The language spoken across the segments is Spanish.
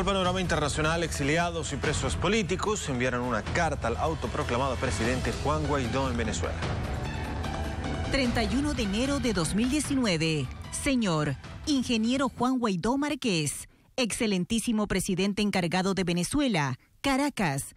el panorama internacional, exiliados y presos políticos enviaron una carta al autoproclamado presidente Juan Guaidó en Venezuela. 31 de enero de 2019. Señor, ingeniero Juan Guaidó Márquez, excelentísimo presidente encargado de Venezuela, Caracas.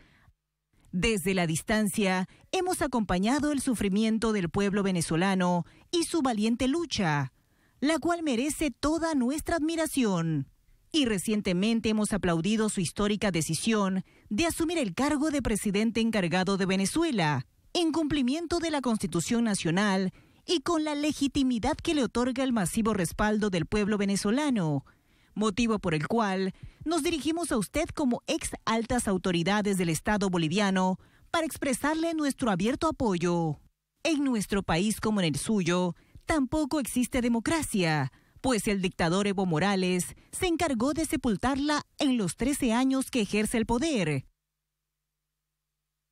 Desde la distancia, hemos acompañado el sufrimiento del pueblo venezolano y su valiente lucha, la cual merece toda nuestra admiración y recientemente hemos aplaudido su histórica decisión de asumir el cargo de presidente encargado de Venezuela, en cumplimiento de la Constitución Nacional y con la legitimidad que le otorga el masivo respaldo del pueblo venezolano, motivo por el cual nos dirigimos a usted como ex altas autoridades del Estado boliviano para expresarle nuestro abierto apoyo. En nuestro país como en el suyo, tampoco existe democracia pues el dictador Evo Morales se encargó de sepultarla en los 13 años que ejerce el poder.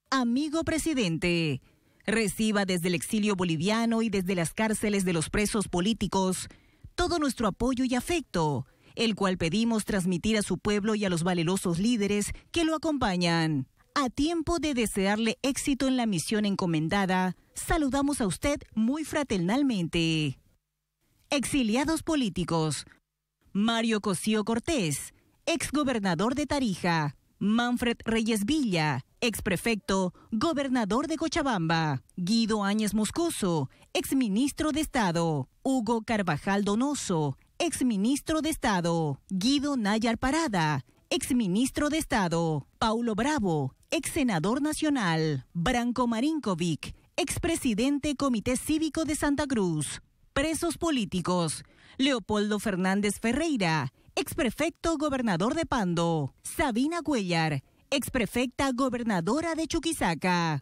Amigo presidente, reciba desde el exilio boliviano y desde las cárceles de los presos políticos todo nuestro apoyo y afecto, el cual pedimos transmitir a su pueblo y a los valerosos líderes que lo acompañan. A tiempo de desearle éxito en la misión encomendada, saludamos a usted muy fraternalmente exiliados políticos. Mario Cosío Cortés, exgobernador de Tarija. Manfred Reyes Villa, exprefecto, gobernador de Cochabamba. Guido Áñez Moscoso, exministro de Estado. Hugo Carvajal Donoso, exministro de Estado. Guido Nayar Parada, exministro de Estado. Paulo Bravo, exsenador nacional. Branco Marinkovic, expresidente Comité Cívico de Santa Cruz presos políticos. Leopoldo Fernández Ferreira, exprefecto gobernador de Pando. Sabina Cuellar, exprefecta gobernadora de Chuquisaca.